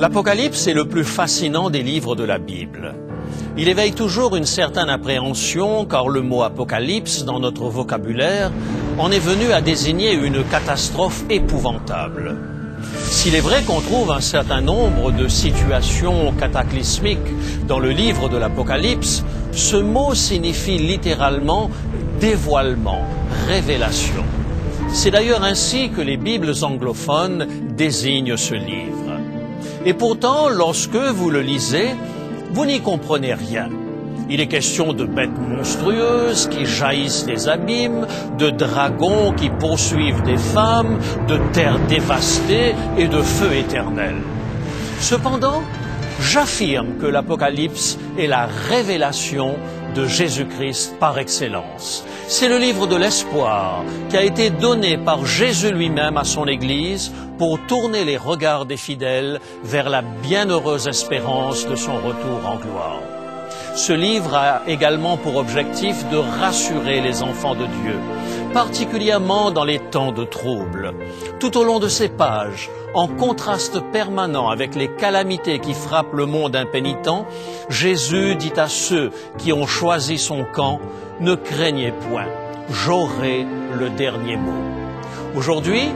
L'Apocalypse est le plus fascinant des livres de la Bible. Il éveille toujours une certaine appréhension car le mot apocalypse dans notre vocabulaire en est venu à désigner une catastrophe épouvantable. S'il est vrai qu'on trouve un certain nombre de situations cataclysmiques dans le livre de l'Apocalypse, ce mot signifie littéralement dévoilement, révélation. C'est d'ailleurs ainsi que les Bibles anglophones désignent ce livre. Et pourtant, lorsque vous le lisez, vous n'y comprenez rien. Il est question de bêtes monstrueuses qui jaillissent des abîmes, de dragons qui poursuivent des femmes, de terres dévastées et de feu éternels. Cependant, j'affirme que l'Apocalypse est la révélation de Jésus-Christ par excellence. C'est le livre de l'espoir qui a été donné par Jésus lui-même à son Église pour tourner les regards des fidèles vers la bienheureuse espérance de son retour en gloire. Ce livre a également pour objectif de rassurer les enfants de Dieu, particulièrement dans les temps de trouble. Tout au long de ces pages, en contraste permanent avec les calamités qui frappent le monde impénitent, Jésus dit à ceux qui ont choisi son camp, Ne craignez point, j'aurai le dernier mot. Aujourd'hui,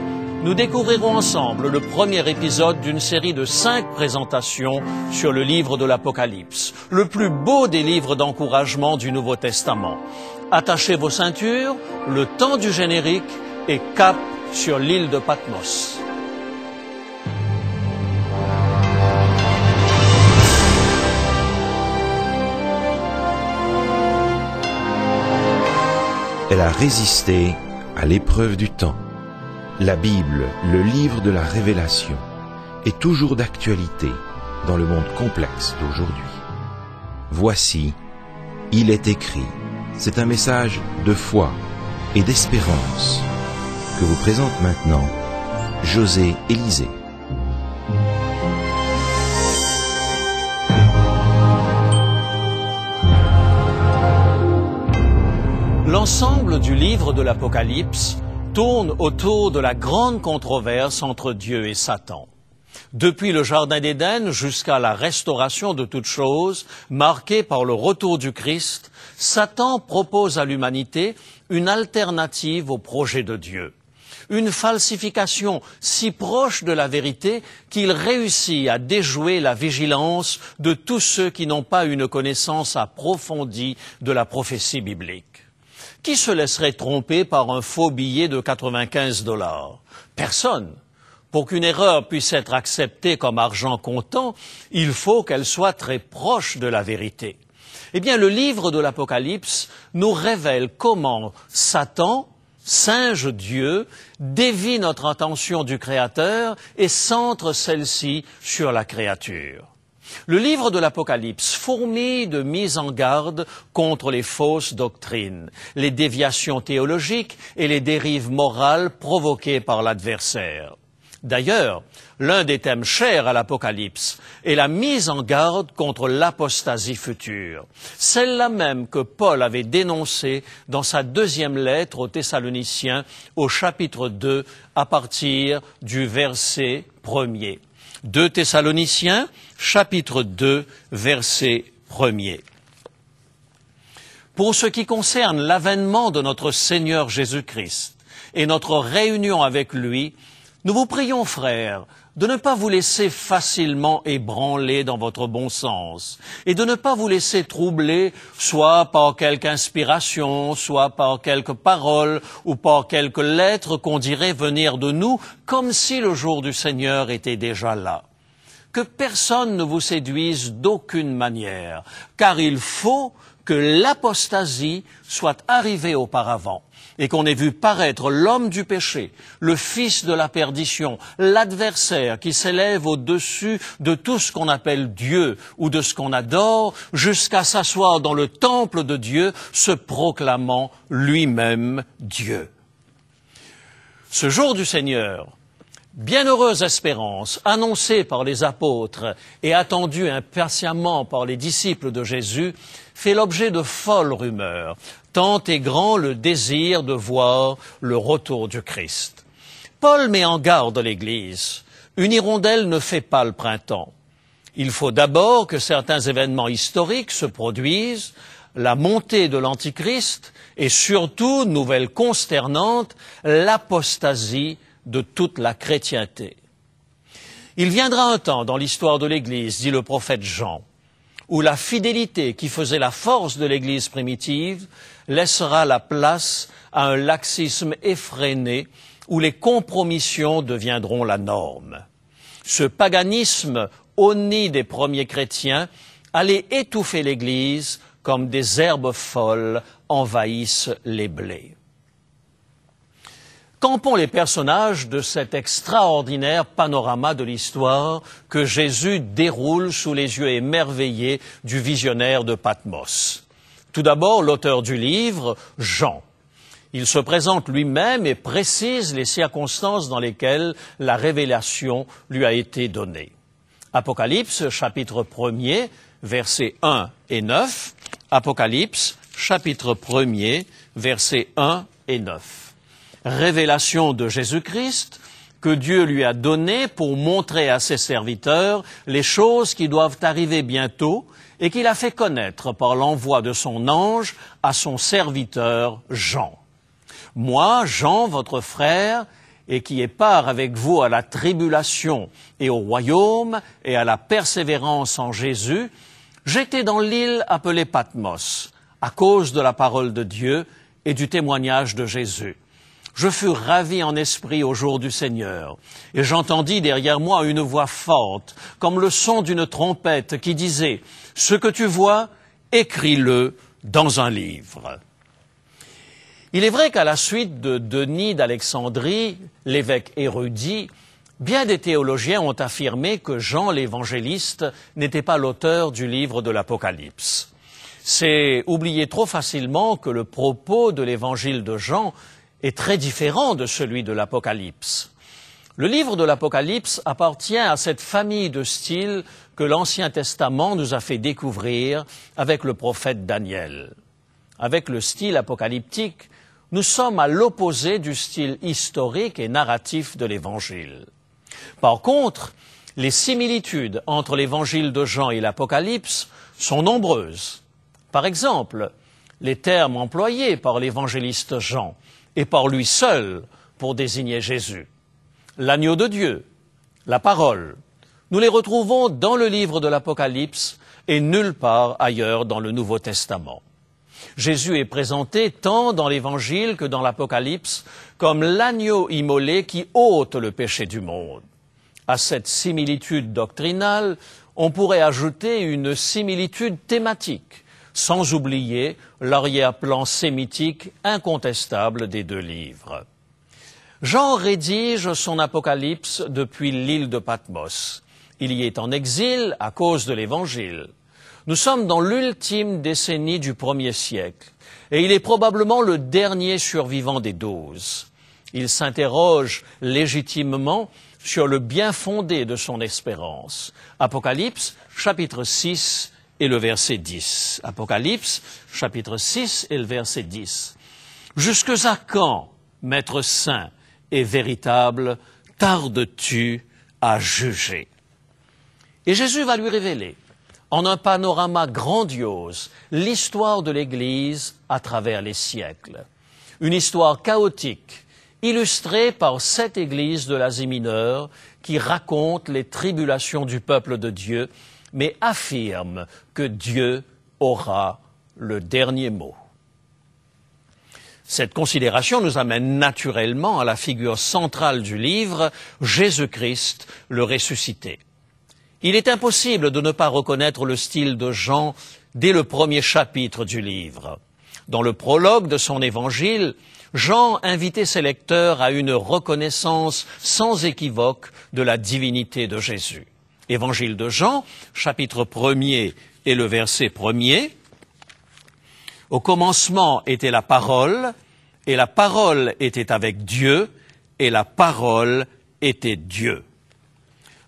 nous découvrirons ensemble le premier épisode d'une série de cinq présentations sur le livre de l'Apocalypse, le plus beau des livres d'encouragement du Nouveau Testament. Attachez vos ceintures, le temps du générique et cap sur l'île de Patmos. Elle a résisté à l'épreuve du temps. La Bible, le livre de la révélation, est toujours d'actualité dans le monde complexe d'aujourd'hui. Voici, il est écrit, c'est un message de foi et d'espérance que vous présente maintenant José Élisée. L'ensemble du livre de l'Apocalypse tourne autour de la grande controverse entre Dieu et Satan. Depuis le Jardin d'Éden jusqu'à la restauration de toutes choses, marquée par le retour du Christ, Satan propose à l'humanité une alternative au projet de Dieu. Une falsification si proche de la vérité qu'il réussit à déjouer la vigilance de tous ceux qui n'ont pas une connaissance approfondie de la prophétie biblique. Qui se laisserait tromper par un faux billet de 95 dollars Personne. Pour qu'une erreur puisse être acceptée comme argent comptant, il faut qu'elle soit très proche de la vérité. Eh bien, le livre de l'Apocalypse nous révèle comment Satan, singe Dieu, dévie notre attention du Créateur et centre celle-ci sur la créature. Le livre de l'Apocalypse fourmille de mise en garde contre les fausses doctrines, les déviations théologiques et les dérives morales provoquées par l'adversaire. D'ailleurs, l'un des thèmes chers à l'Apocalypse est la mise en garde contre l'apostasie future, celle-là même que Paul avait dénoncée dans sa deuxième lettre aux Thessaloniciens au chapitre 2 à partir du verset premier. Deux Thessaloniciens chapitre 2, verset 1 Pour ce qui concerne l'avènement de notre Seigneur Jésus-Christ et notre réunion avec lui, nous vous prions, frères, de ne pas vous laisser facilement ébranler dans votre bon sens, et de ne pas vous laisser troubler, soit par quelque inspiration, soit par quelque parole, ou par quelques lettres qu'on dirait venir de nous, comme si le jour du Seigneur était déjà là que personne ne vous séduise d'aucune manière, car il faut que l'apostasie soit arrivée auparavant et qu'on ait vu paraître l'homme du péché, le fils de la perdition, l'adversaire qui s'élève au-dessus de tout ce qu'on appelle Dieu ou de ce qu'on adore, jusqu'à s'asseoir dans le temple de Dieu, se proclamant lui-même Dieu. Ce jour du Seigneur, Bienheureuse espérance, annoncée par les apôtres et attendue impatiemment par les disciples de Jésus, fait l'objet de folles rumeurs, tant est grand le désir de voir le retour du Christ. Paul met en garde l'Église. Une hirondelle ne fait pas le printemps. Il faut d'abord que certains événements historiques se produisent, la montée de l'Antichrist et surtout, nouvelle consternante, l'apostasie de toute la chrétienté. Il viendra un temps dans l'histoire de l'Église, dit le prophète Jean, où la fidélité qui faisait la force de l'Église primitive laissera la place à un laxisme effréné où les compromissions deviendront la norme. Ce paganisme nid des premiers chrétiens allait étouffer l'Église comme des herbes folles envahissent les blés. Tampons les personnages de cet extraordinaire panorama de l'histoire que Jésus déroule sous les yeux émerveillés du visionnaire de Patmos. Tout d'abord, l'auteur du livre, Jean. Il se présente lui-même et précise les circonstances dans lesquelles la révélation lui a été donnée. Apocalypse, chapitre 1er, versets 1 et 9. Apocalypse, chapitre 1er, versets 1 et 9 révélation de Jésus-Christ que Dieu lui a donnée pour montrer à ses serviteurs les choses qui doivent arriver bientôt et qu'il a fait connaître par l'envoi de son ange à son serviteur Jean. Moi, Jean, votre frère, et qui est part avec vous à la tribulation et au royaume et à la persévérance en Jésus, j'étais dans l'île appelée Patmos, à cause de la parole de Dieu et du témoignage de Jésus. Je fus ravi en esprit au jour du Seigneur, et j'entendis derrière moi une voix forte, comme le son d'une trompette, qui disait Ce que tu vois, écris-le dans un livre. Il est vrai qu'à la suite de Denis d'Alexandrie, l'évêque érudit, bien des théologiens ont affirmé que Jean l'évangéliste n'était pas l'auteur du livre de l'Apocalypse. C'est oublier trop facilement que le propos de l'évangile de Jean est très différent de celui de l'Apocalypse. Le livre de l'Apocalypse appartient à cette famille de styles que l'Ancien Testament nous a fait découvrir avec le prophète Daniel. Avec le style apocalyptique, nous sommes à l'opposé du style historique et narratif de l'Évangile. Par contre, les similitudes entre l'Évangile de Jean et l'Apocalypse sont nombreuses. Par exemple, les termes employés par l'évangéliste Jean et par lui seul pour désigner Jésus. L'agneau de Dieu, la parole, nous les retrouvons dans le livre de l'Apocalypse et nulle part ailleurs dans le Nouveau Testament. Jésus est présenté tant dans l'Évangile que dans l'Apocalypse comme l'agneau immolé qui ôte le péché du monde. À cette similitude doctrinale, on pourrait ajouter une similitude thématique sans oublier l'arrière-plan sémitique incontestable des deux livres. Jean rédige son Apocalypse depuis l'île de Patmos. Il y est en exil à cause de l'Évangile. Nous sommes dans l'ultime décennie du premier siècle, et il est probablement le dernier survivant des douze. Il s'interroge légitimement sur le bien fondé de son espérance. Apocalypse, chapitre 6, et le verset 10. Apocalypse, chapitre 6 et le verset 10. Jusque à quand, Maître Saint et véritable, tardes-tu à juger Et Jésus va lui révéler, en un panorama grandiose, l'histoire de l'Église à travers les siècles. Une histoire chaotique, illustrée par cette Église de l'Asie mineure qui raconte les tribulations du peuple de Dieu mais affirme que Dieu aura le dernier mot. Cette considération nous amène naturellement à la figure centrale du livre, Jésus-Christ le ressuscité. Il est impossible de ne pas reconnaître le style de Jean dès le premier chapitre du livre. Dans le prologue de son évangile, Jean invitait ses lecteurs à une reconnaissance sans équivoque de la divinité de Jésus. Évangile de Jean, chapitre 1 et le verset 1er. Au commencement était la parole, et la parole était avec Dieu, et la parole était Dieu.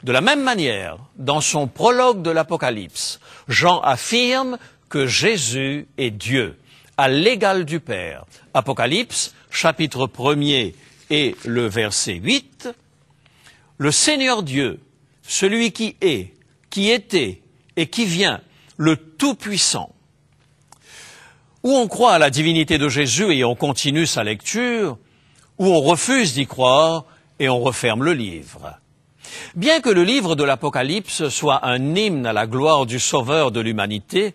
De la même manière, dans son prologue de l'Apocalypse, Jean affirme que Jésus est Dieu, à l'égal du Père. Apocalypse, chapitre 1 et le verset 8. Le Seigneur Dieu, celui qui est, qui était et qui vient, le Tout-Puissant. Ou on croit à la divinité de Jésus et on continue sa lecture, ou on refuse d'y croire et on referme le livre. Bien que le livre de l'Apocalypse soit un hymne à la gloire du Sauveur de l'humanité,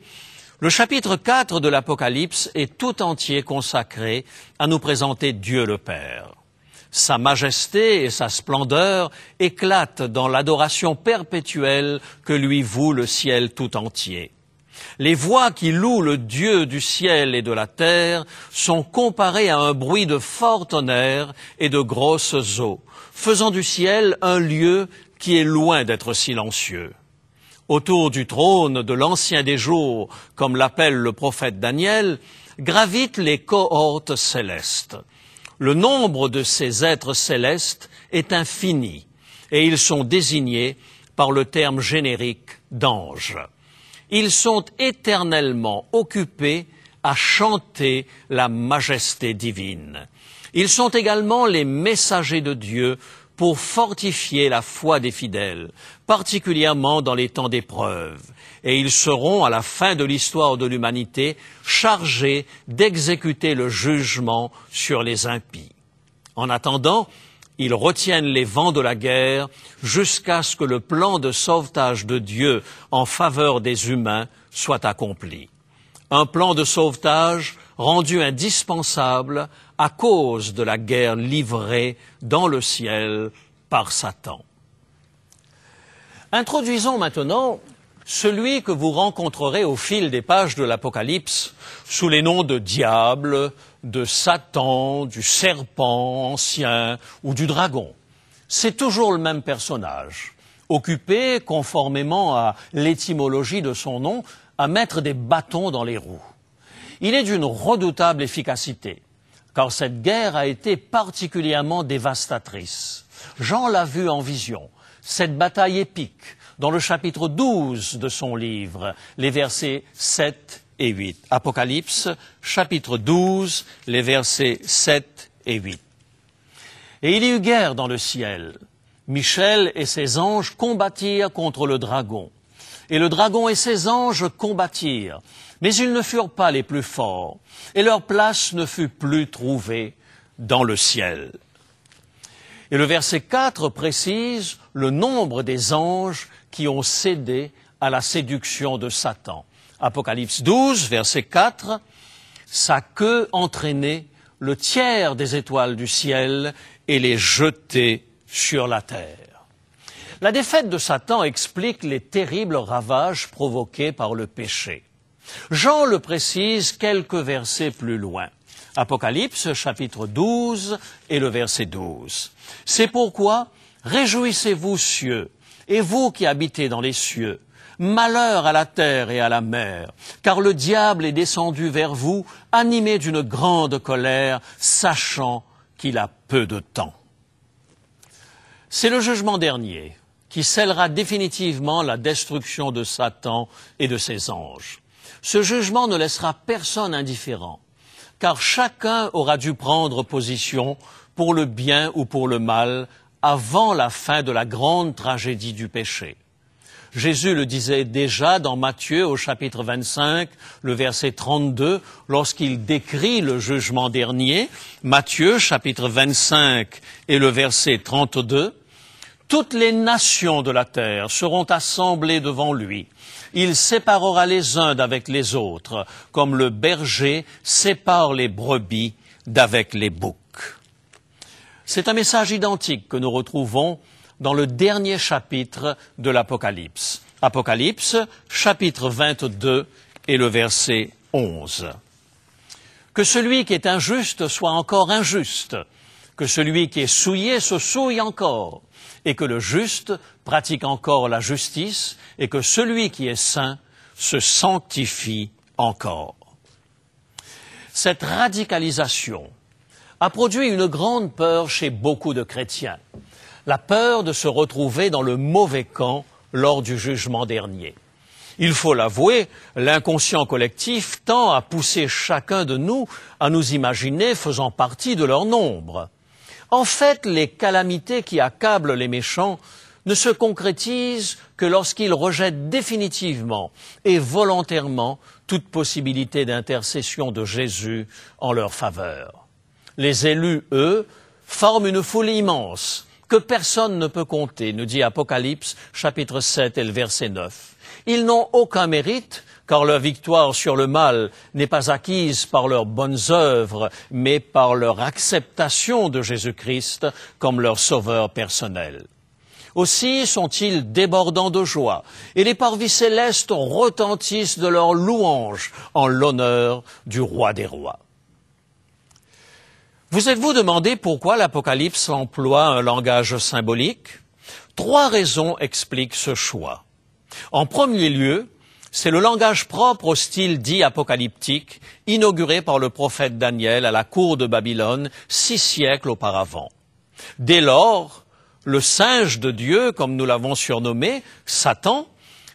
le chapitre 4 de l'Apocalypse est tout entier consacré à nous présenter Dieu le Père sa majesté et sa splendeur éclatent dans l'adoration perpétuelle que lui voue le ciel tout entier. Les voix qui louent le Dieu du ciel et de la terre sont comparées à un bruit de fort tonnerre et de grosses eaux, faisant du ciel un lieu qui est loin d'être silencieux. Autour du trône de l'ancien des jours, comme l'appelle le prophète Daniel, gravitent les cohortes célestes. Le nombre de ces êtres célestes est infini et ils sont désignés par le terme générique d'anges. Ils sont éternellement occupés à chanter la majesté divine. Ils sont également les messagers de Dieu pour fortifier la foi des fidèles, particulièrement dans les temps d'épreuve et ils seront, à la fin de l'histoire de l'humanité, chargés d'exécuter le jugement sur les impies. En attendant, ils retiennent les vents de la guerre jusqu'à ce que le plan de sauvetage de Dieu en faveur des humains soit accompli. Un plan de sauvetage rendu indispensable à cause de la guerre livrée dans le ciel par Satan. Introduisons maintenant celui que vous rencontrerez au fil des pages de l'Apocalypse sous les noms de diable, de Satan, du serpent ancien ou du dragon. C'est toujours le même personnage, occupé, conformément à l'étymologie de son nom, à mettre des bâtons dans les roues. Il est d'une redoutable efficacité, car cette guerre a été particulièrement dévastatrice. Jean l'a vu en vision, cette bataille épique, dans le chapitre 12 de son livre, les versets 7 et 8. Apocalypse, chapitre 12, les versets 7 et 8. Et il y eut guerre dans le ciel. Michel et ses anges combattirent contre le dragon. Et le dragon et ses anges combattirent. Mais ils ne furent pas les plus forts, et leur place ne fut plus trouvée dans le ciel. Et le verset 4 précise le nombre des anges qui ont cédé à la séduction de Satan. Apocalypse 12, verset 4, sa queue entraînait le tiers des étoiles du ciel et les jetait sur la terre. La défaite de Satan explique les terribles ravages provoqués par le péché. Jean le précise quelques versets plus loin. Apocalypse chapitre 12 et le verset 12. C'est pourquoi réjouissez-vous cieux et vous qui habitez dans les cieux, malheur à la terre et à la mer, car le diable est descendu vers vous, animé d'une grande colère, sachant qu'il a peu de temps. C'est le jugement dernier qui scellera définitivement la destruction de Satan et de ses anges. Ce jugement ne laissera personne indifférent, car chacun aura dû prendre position pour le bien ou pour le mal, avant la fin de la grande tragédie du péché. Jésus le disait déjà dans Matthieu au chapitre 25, le verset 32, lorsqu'il décrit le jugement dernier, Matthieu chapitre 25 et le verset 32, toutes les nations de la terre seront assemblées devant lui. Il séparera les uns d'avec les autres, comme le berger sépare les brebis d'avec les boucs. C'est un message identique que nous retrouvons dans le dernier chapitre de l'Apocalypse. Apocalypse, chapitre 22 et le verset 11. Que celui qui est injuste soit encore injuste, que celui qui est souillé se souille encore, et que le juste pratique encore la justice, et que celui qui est saint se sanctifie encore. Cette radicalisation a produit une grande peur chez beaucoup de chrétiens. La peur de se retrouver dans le mauvais camp lors du jugement dernier. Il faut l'avouer, l'inconscient collectif tend à pousser chacun de nous à nous imaginer faisant partie de leur nombre. En fait, les calamités qui accablent les méchants ne se concrétisent que lorsqu'ils rejettent définitivement et volontairement toute possibilité d'intercession de Jésus en leur faveur. Les élus, eux, forment une foule immense que personne ne peut compter, nous dit Apocalypse chapitre 7 et le verset 9. Ils n'ont aucun mérite, car leur victoire sur le mal n'est pas acquise par leurs bonnes œuvres, mais par leur acceptation de Jésus-Christ comme leur sauveur personnel. Aussi sont-ils débordants de joie, et les parvis célestes retentissent de leurs louanges en l'honneur du roi des rois. Vous êtes-vous demandé pourquoi l'Apocalypse emploie un langage symbolique Trois raisons expliquent ce choix. En premier lieu, c'est le langage propre au style dit apocalyptique, inauguré par le prophète Daniel à la cour de Babylone six siècles auparavant. Dès lors, le singe de Dieu, comme nous l'avons surnommé, Satan,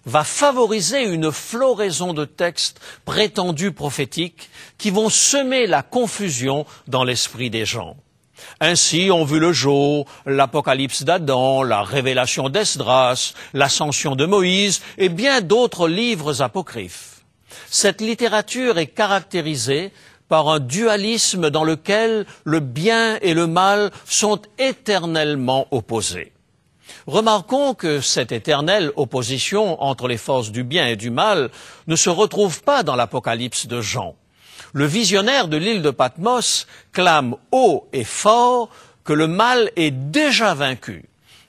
va favoriser une floraison de textes prétendus prophétiques qui vont semer la confusion dans l'esprit des gens. Ainsi ont vu le jour l'Apocalypse d'Adam, la Révélation d'Esdras, l'Ascension de Moïse et bien d'autres livres apocryphes. Cette littérature est caractérisée par un dualisme dans lequel le bien et le mal sont éternellement opposés. Remarquons que cette éternelle opposition entre les forces du bien et du mal ne se retrouve pas dans l'Apocalypse de Jean. Le visionnaire de l'île de Patmos clame haut et fort que le mal est déjà vaincu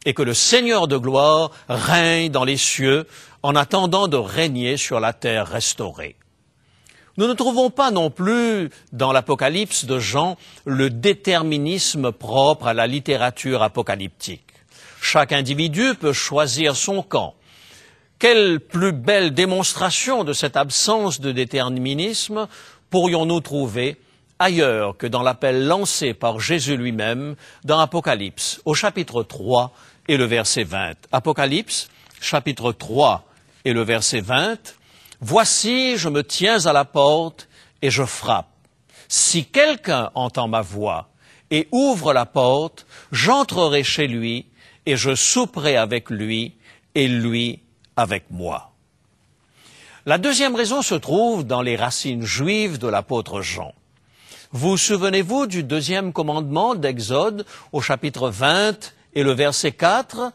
et que le Seigneur de gloire règne dans les cieux en attendant de régner sur la terre restaurée. Nous ne trouvons pas non plus dans l'Apocalypse de Jean le déterminisme propre à la littérature apocalyptique. Chaque individu peut choisir son camp. Quelle plus belle démonstration de cette absence de déterminisme pourrions-nous trouver ailleurs que dans l'appel lancé par Jésus lui-même dans Apocalypse, au chapitre 3 et le verset 20. Apocalypse, chapitre 3 et le verset 20. Voici, je me tiens à la porte et je frappe. Si quelqu'un entend ma voix et ouvre la porte, j'entrerai chez lui et je souperai avec lui et lui avec moi. La deuxième raison se trouve dans les racines juives de l'apôtre Jean. Vous souvenez-vous du deuxième commandement d'Exode au chapitre 20 et le verset 4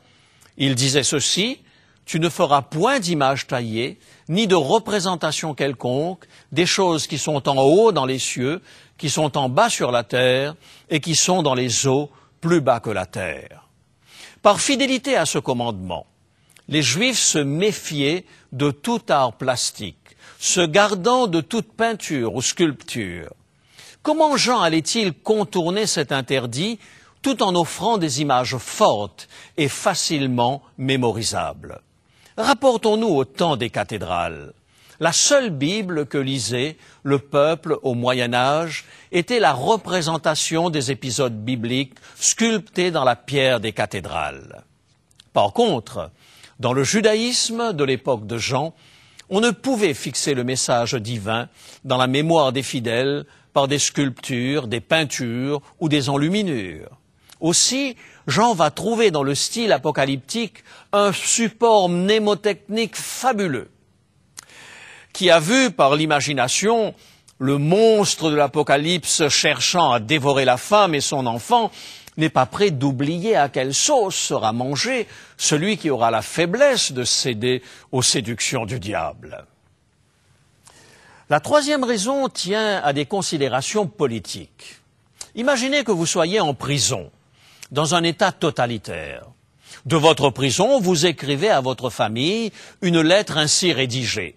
Il disait ceci, Tu ne feras point d'image taillée, ni de représentation quelconque, des choses qui sont en haut dans les cieux, qui sont en bas sur la terre, et qui sont dans les eaux plus bas que la terre. Par fidélité à ce commandement, les Juifs se méfiaient de tout art plastique, se gardant de toute peinture ou sculpture. Comment Jean allait-il contourner cet interdit tout en offrant des images fortes et facilement mémorisables Rapportons-nous au temps des cathédrales. La seule Bible que lisait le peuple au Moyen Âge était la représentation des épisodes bibliques sculptés dans la pierre des cathédrales. Par contre, dans le judaïsme de l'époque de Jean, on ne pouvait fixer le message divin dans la mémoire des fidèles par des sculptures, des peintures ou des enluminures. Aussi, Jean va trouver dans le style apocalyptique un support mnémotechnique fabuleux qui a vu par l'imagination le monstre de l'Apocalypse cherchant à dévorer la femme et son enfant, n'est pas prêt d'oublier à quelle sauce sera mangé celui qui aura la faiblesse de céder aux séductions du diable. La troisième raison tient à des considérations politiques. Imaginez que vous soyez en prison, dans un État totalitaire. De votre prison, vous écrivez à votre famille une lettre ainsi rédigée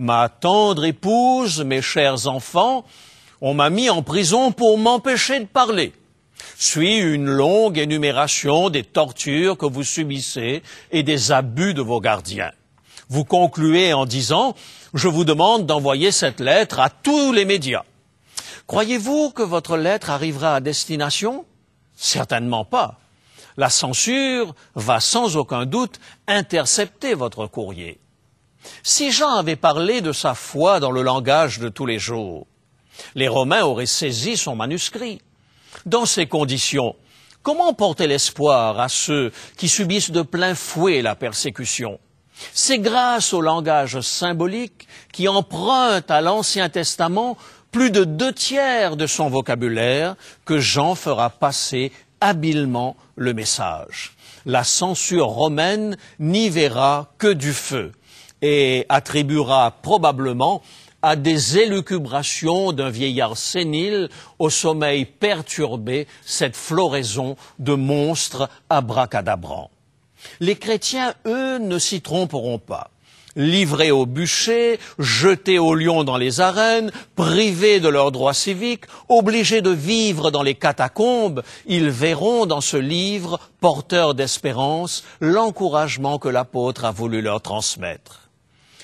ma tendre épouse, mes chers enfants, on m'a mis en prison pour m'empêcher de parler. Suis une longue énumération des tortures que vous subissez et des abus de vos gardiens. Vous concluez en disant Je vous demande d'envoyer cette lettre à tous les médias. Croyez-vous que votre lettre arrivera à destination Certainement pas. La censure va sans aucun doute intercepter votre courrier. Si Jean avait parlé de sa foi dans le langage de tous les jours, les Romains auraient saisi son manuscrit. Dans ces conditions, comment porter l'espoir à ceux qui subissent de plein fouet la persécution C'est grâce au langage symbolique qui emprunte à l'Ancien Testament plus de deux tiers de son vocabulaire que Jean fera passer habilement le message. La censure romaine n'y verra que du feu et attribuera probablement à des élucubrations d'un vieillard sénile au sommeil perturbé cette floraison de monstres abracadabrants. Les chrétiens, eux, ne s'y tromperont pas. Livrés au bûcher, jetés aux lions dans les arènes, privés de leurs droits civiques, obligés de vivre dans les catacombes, ils verront dans ce livre, porteur d'espérance, l'encouragement que l'apôtre a voulu leur transmettre.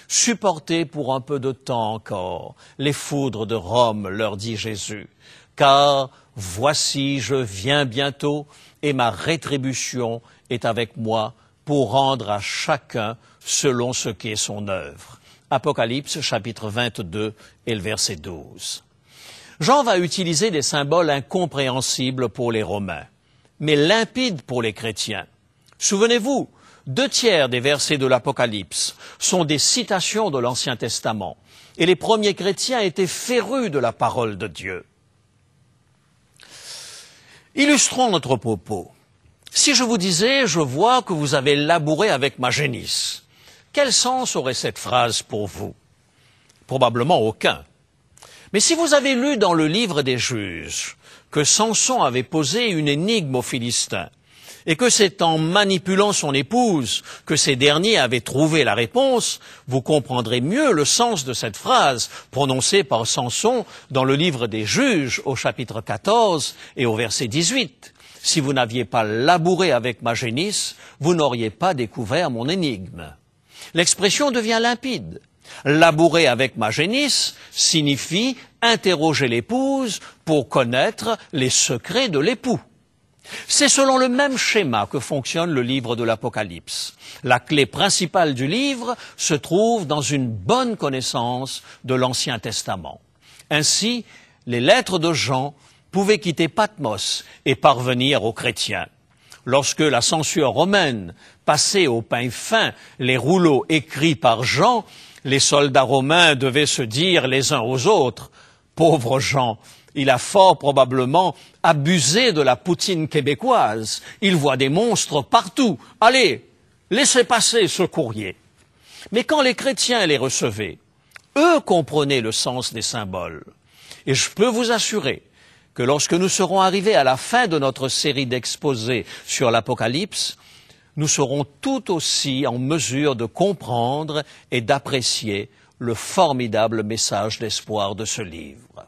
Supportez pour un peu de temps encore les foudres de Rome, leur dit Jésus, car voici je viens bientôt et ma rétribution est avec moi pour rendre à chacun selon ce qu'est son œuvre. Apocalypse chapitre 22 et le verset 12. Jean va utiliser des symboles incompréhensibles pour les Romains, mais limpides pour les chrétiens. Souvenez-vous, deux tiers des versets de l'Apocalypse sont des citations de l'Ancien Testament, et les premiers chrétiens étaient férus de la parole de Dieu. Illustrons notre propos. Si je vous disais, je vois que vous avez labouré avec ma génisse, quel sens aurait cette phrase pour vous Probablement aucun. Mais si vous avez lu dans le livre des juges que Samson avait posé une énigme aux Philistins, et que c'est en manipulant son épouse que ces derniers avaient trouvé la réponse, vous comprendrez mieux le sens de cette phrase prononcée par Samson dans le livre des Juges au chapitre 14 et au verset 18. Si vous n'aviez pas labouré avec ma génisse, vous n'auriez pas découvert mon énigme. L'expression devient limpide. Labourer avec ma génisse signifie interroger l'épouse pour connaître les secrets de l'époux. C'est selon le même schéma que fonctionne le livre de l'Apocalypse. La clé principale du livre se trouve dans une bonne connaissance de l'Ancien Testament. Ainsi, les lettres de Jean pouvaient quitter Patmos et parvenir aux chrétiens. Lorsque la censure romaine passait au pain fin les rouleaux écrits par Jean, les soldats romains devaient se dire les uns aux autres Pauvre Jean, il a fort probablement abusé de la poutine québécoise. Il voit des monstres partout. Allez, laissez passer ce courrier. Mais quand les chrétiens les recevaient, eux comprenaient le sens des symboles. Et je peux vous assurer que lorsque nous serons arrivés à la fin de notre série d'exposés sur l'Apocalypse, nous serons tout aussi en mesure de comprendre et d'apprécier le formidable message d'espoir de ce livre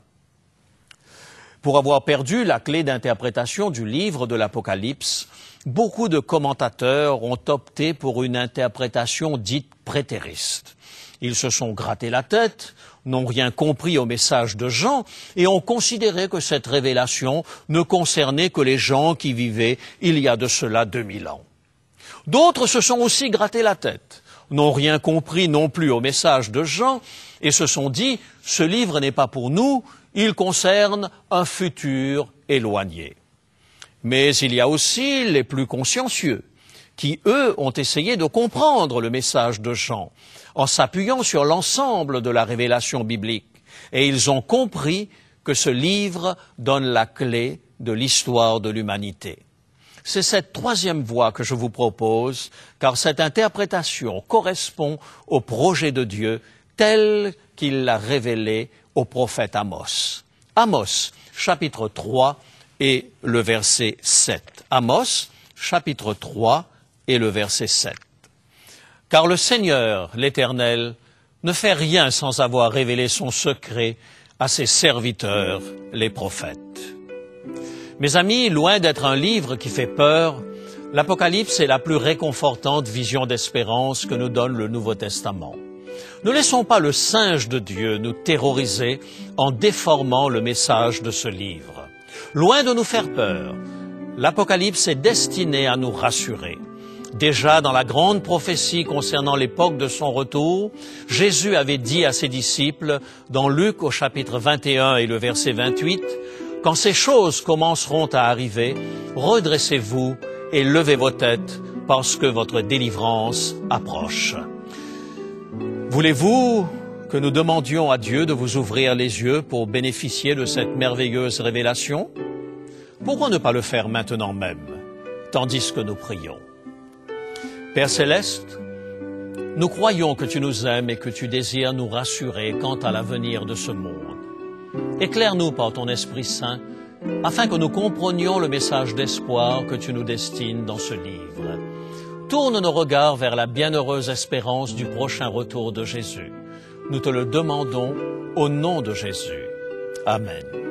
pour avoir perdu la clé d'interprétation du livre de l'Apocalypse, beaucoup de commentateurs ont opté pour une interprétation dite prétériste. Ils se sont grattés la tête, n'ont rien compris au message de Jean et ont considéré que cette révélation ne concernait que les gens qui vivaient il y a de cela 2000 ans. D'autres se sont aussi grattés la tête, n'ont rien compris non plus au message de Jean et se sont dit ce livre n'est pas pour nous, il concerne un futur éloigné. Mais il y a aussi les plus consciencieux, qui, eux, ont essayé de comprendre le message de Jean, en s'appuyant sur l'ensemble de la révélation biblique, et ils ont compris que ce livre donne la clé de l'histoire de l'humanité. C'est cette troisième voie que je vous propose, car cette interprétation correspond au projet de Dieu tel qu'il l'a révélé au prophète Amos. Amos, chapitre 3 et le verset 7. Amos, chapitre 3 et le verset 7. Car le Seigneur, l'Éternel, ne fait rien sans avoir révélé son secret à ses serviteurs, les prophètes. Mes amis, loin d'être un livre qui fait peur, l'Apocalypse est la plus réconfortante vision d'espérance que nous donne le Nouveau Testament. Ne laissons pas le singe de Dieu nous terroriser en déformant le message de ce livre. Loin de nous faire peur, l'Apocalypse est destinée à nous rassurer. Déjà dans la grande prophétie concernant l'époque de son retour, Jésus avait dit à ses disciples, dans Luc au chapitre 21 et le verset 28, Quand ces choses commenceront à arriver, redressez-vous et levez vos têtes parce que votre délivrance approche. Voulez-vous que nous demandions à Dieu de vous ouvrir les yeux pour bénéficier de cette merveilleuse révélation Pourquoi ne pas le faire maintenant même, tandis que nous prions Père céleste, nous croyons que tu nous aimes et que tu désires nous rassurer quant à l'avenir de ce monde. Éclaire-nous par ton Esprit Saint afin que nous comprenions le message d'espoir que tu nous destines dans ce livre tourne nos regards vers la bienheureuse espérance du prochain retour de Jésus. Nous te le demandons au nom de Jésus. Amen.